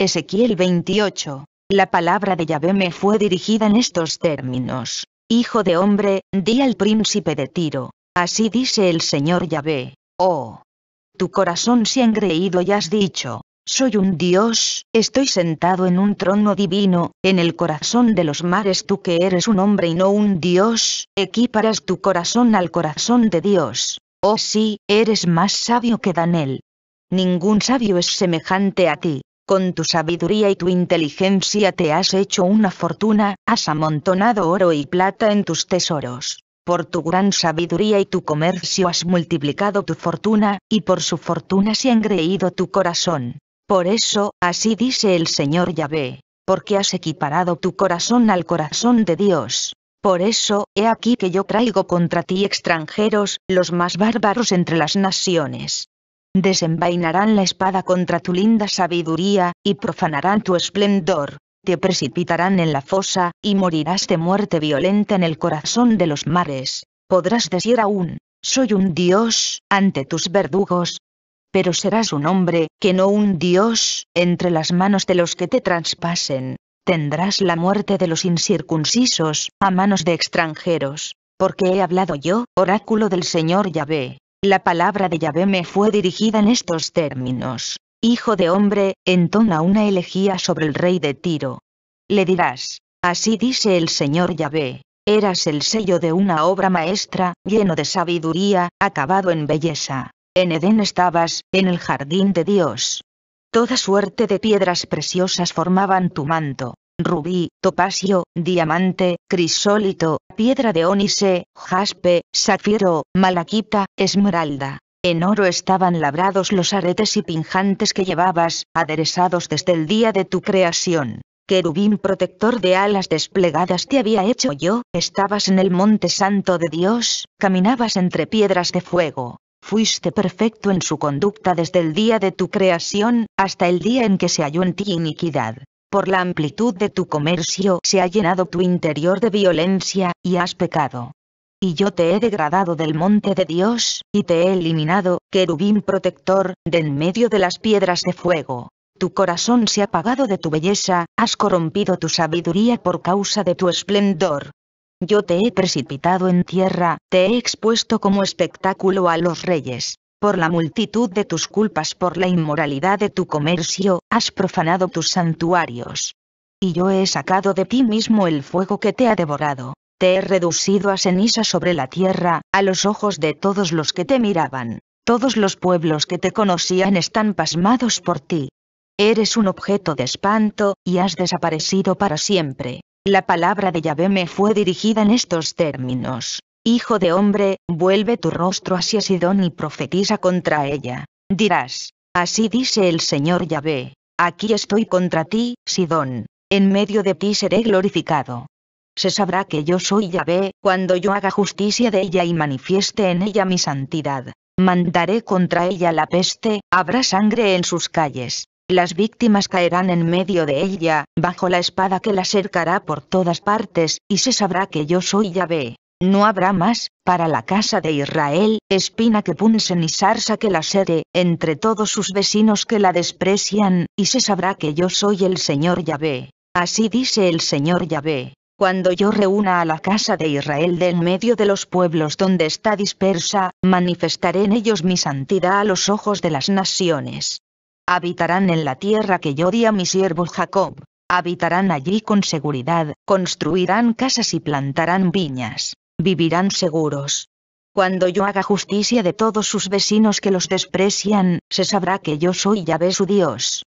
Ezequiel 28. La palabra de Yahvé me fue dirigida en estos términos. Hijo de hombre, di al príncipe de Tiro. Así dice el Señor Yahvé. Oh. Tu corazón se ha engreído y has dicho, soy un dios, estoy sentado en un trono divino, en el corazón de los mares tú que eres un hombre y no un dios, equiparas tu corazón al corazón de Dios. Oh sí, eres más sabio que Daniel. Ningún sabio es semejante a ti con tu sabiduría y tu inteligencia te has hecho una fortuna, has amontonado oro y plata en tus tesoros. Por tu gran sabiduría y tu comercio has multiplicado tu fortuna, y por su fortuna se ha engreído tu corazón. Por eso, así dice el Señor Yahvé, porque has equiparado tu corazón al corazón de Dios. Por eso, he aquí que yo traigo contra ti extranjeros, los más bárbaros entre las naciones desenvainarán la espada contra tu linda sabiduría, y profanarán tu esplendor, te precipitarán en la fosa, y morirás de muerte violenta en el corazón de los mares. Podrás decir aún, soy un dios, ante tus verdugos. Pero serás un hombre, que no un dios, entre las manos de los que te traspasen. Tendrás la muerte de los incircuncisos, a manos de extranjeros, porque he hablado yo, oráculo del Señor Yahvé. La palabra de Yahvé me fue dirigida en estos términos. Hijo de hombre, entona una elegía sobre el rey de Tiro. Le dirás, así dice el Señor Yahvé, eras el sello de una obra maestra, lleno de sabiduría, acabado en belleza. En Edén estabas, en el jardín de Dios. Toda suerte de piedras preciosas formaban tu manto, rubí, topacio, diamante, crisólito, piedra de ónice, jaspe, zafiro, malaquita, esmeralda. En oro estaban labrados los aretes y pinjantes que llevabas, aderezados desde el día de tu creación. Querubín protector de alas desplegadas te había hecho yo, estabas en el monte santo de Dios, caminabas entre piedras de fuego. Fuiste perfecto en su conducta desde el día de tu creación, hasta el día en que se halló en ti iniquidad. Por la amplitud de tu comercio se ha llenado tu interior de violencia, y has pecado. Y yo te he degradado del monte de Dios, y te he eliminado, querubín protector, de en medio de las piedras de fuego. Tu corazón se ha apagado de tu belleza, has corrompido tu sabiduría por causa de tu esplendor. Yo te he precipitado en tierra, te he expuesto como espectáculo a los reyes por la multitud de tus culpas por la inmoralidad de tu comercio, has profanado tus santuarios. Y yo he sacado de ti mismo el fuego que te ha devorado, te he reducido a ceniza sobre la tierra, a los ojos de todos los que te miraban, todos los pueblos que te conocían están pasmados por ti. Eres un objeto de espanto, y has desaparecido para siempre. La palabra de Yahvé me fue dirigida en estos términos. Hijo de hombre, vuelve tu rostro hacia Sidón y profetiza contra ella. Dirás, así dice el Señor Yahvé, aquí estoy contra ti, Sidón, en medio de ti seré glorificado. Se sabrá que yo soy Yahvé, cuando yo haga justicia de ella y manifieste en ella mi santidad. Mandaré contra ella la peste, habrá sangre en sus calles. Las víctimas caerán en medio de ella, bajo la espada que la cercará por todas partes, y se sabrá que yo soy Yahvé. No habrá más, para la casa de Israel, espina que punsen y sarsa que la sede, entre todos sus vecinos que la desprecian, y se sabrá que yo soy el Señor Yahvé. Así dice el Señor Yahvé. Cuando yo reúna a la casa de Israel de en medio de los pueblos donde está dispersa, manifestaré en ellos mi santidad a los ojos de las naciones. Habitarán en la tierra que yo di a mi siervo Jacob. Habitarán allí con seguridad, construirán casas y plantarán viñas vivirán seguros. Cuando yo haga justicia de todos sus vecinos que los desprecian, se sabrá que yo soy Yahvé su Dios.